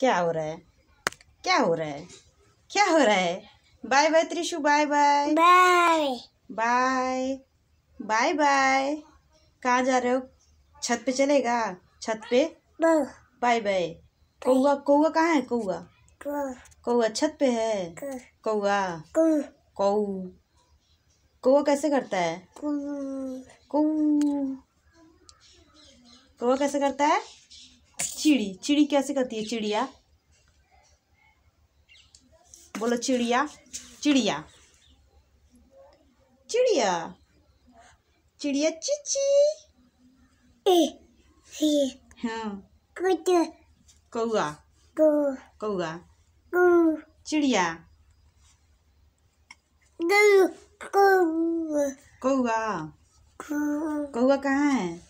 क्या हो रहा है क्या हो रहा है क्या हो रहा है bye bye Trishu bye bye bye bye bye bye कहाँ जा रहे हो छत पे चलेगा छत पे बाय बाय कौआ कौआ कहाँ है कौआ कौआ छत पे है कौआ कौ कौआ कैसे करता है कौ कौआ कैसे करता है चिड़ी चिड़ी कैसे कहती है चिड़िया बोलो चिड़िया चिड़िया चिड़िया चिड़िया चिची ए हाँ कौआ कौआ चिड़िया कौआ कौआ कहाँ है